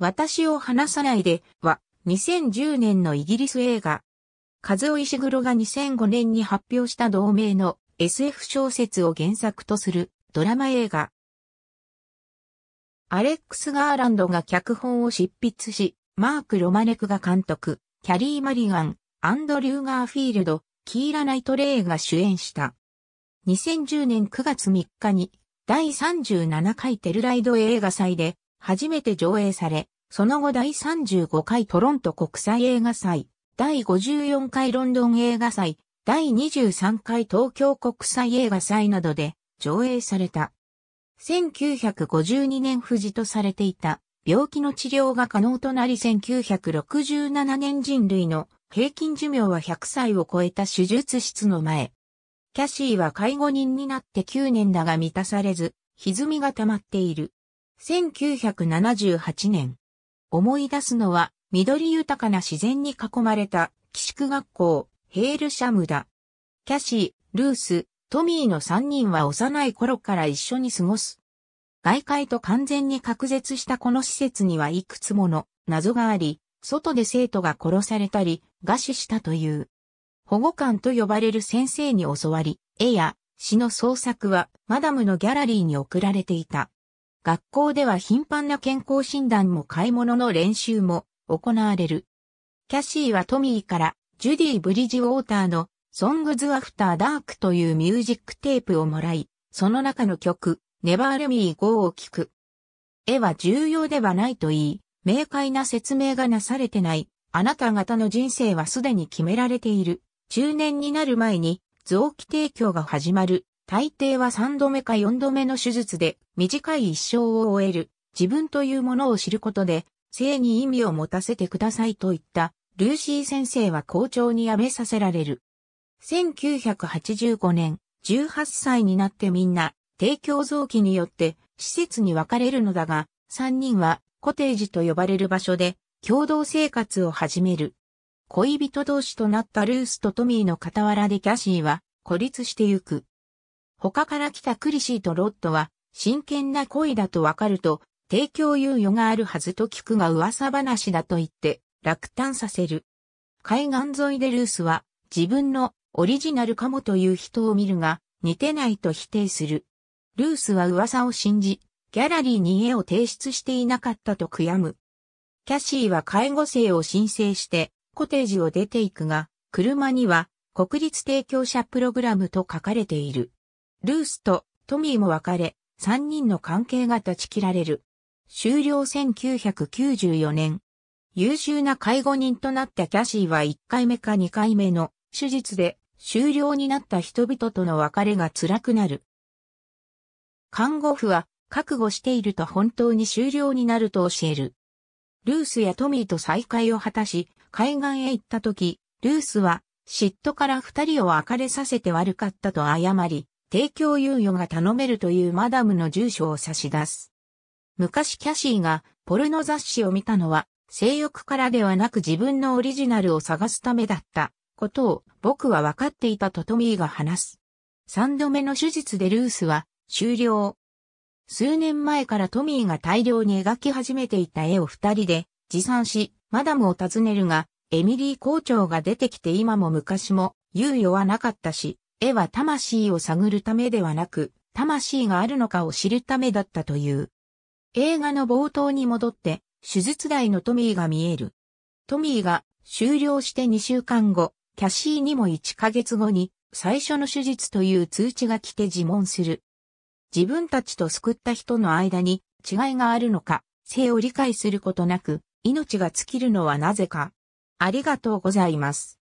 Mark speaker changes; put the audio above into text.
Speaker 1: 私を話さないでは2010年のイギリス映画。カズオ・イシグロが2005年に発表した同名の SF 小説を原作とするドラマ映画。アレックス・ガーランドが脚本を執筆し、マーク・ロマネクが監督、キャリー・マリガン、アンドリュー・ガーフィールド、キーラ・ナイトレイが主演した。2010年9月3日に第37回テルライド映画祭で初めて上映され、その後第35回トロント国際映画祭、第54回ロンドン映画祭、第23回東京国際映画祭などで上映された。1952年富士とされていた病気の治療が可能となり1967年人類の平均寿命は100歳を超えた手術室の前。キャシーは介護人になって9年だが満たされず、歪みが溜まっている。1978年。思い出すのは、緑豊かな自然に囲まれた、寄宿学校、ヘールシャムだ。キャシー、ルース、トミーの3人は幼い頃から一緒に過ごす。外界と完全に隔絶したこの施設にはいくつもの謎があり、外で生徒が殺されたり、餓死したという。保護官と呼ばれる先生に教わり、絵や詩の創作はマダムのギャラリーに送られていた。学校では頻繁な健康診断も買い物の練習も行われる。キャシーはトミーからジュディ・ブリジウォーターのソングズ・アフター・ダークというミュージックテープをもらい、その中の曲、ネバー・レミー・ゴーを聴く。絵は重要ではないと言い、明快な説明がなされてない。あなた方の人生はすでに決められている。中年になる前に臓器提供が始まる。大抵は3度目か4度目の手術で短い一生を終える自分というものを知ることで性に意味を持たせてくださいといったルーシー先生は校長に辞めさせられる。1985年18歳になってみんな提供臓器によって施設に分かれるのだが3人はコテージと呼ばれる場所で共同生活を始める。恋人同士となったルースとトミーの傍らでキャシーは孤立してゆく。他から来たクリシーとロッドは、真剣な恋だとわかると、提供猶予があるはずと聞くが噂話だと言って、落胆させる。海岸沿いでルースは、自分のオリジナルかもという人を見るが、似てないと否定する。ルースは噂を信じ、ギャラリーに絵を提出していなかったと悔やむ。キャシーは介護生を申請して、コテージを出ていくが、車には、国立提供者プログラムと書かれている。ルースとトミーも別れ、三人の関係が断ち切られる。終了1994年。優秀な介護人となったキャシーは1回目か2回目の手術で終了になった人々との別れが辛くなる。看護婦は覚悟していると本当に終了になると教える。ルースやトミーと再会を果たし、海岸へ行った時、ルースは嫉妬から二人を別れさせて悪かったと謝り、提供猶予が頼めるというマダムの住所を差し出す。昔キャシーがポルノ雑誌を見たのは性欲からではなく自分のオリジナルを探すためだったことを僕は分かっていたとトミーが話す。三度目の手術でルースは終了。数年前からトミーが大量に描き始めていた絵を二人で持参し、マダムを訪ねるが、エミリー校長が出てきて今も昔も猶予はなかったし、絵は魂を探るためではなく、魂があるのかを知るためだったという。映画の冒頭に戻って、手術台のトミーが見える。トミーが終了して2週間後、キャシーにも1ヶ月後に最初の手術という通知が来て自問する。自分たちと救った人の間に違いがあるのか、性を理解することなく、命が尽きるのはなぜか。ありがとうございます。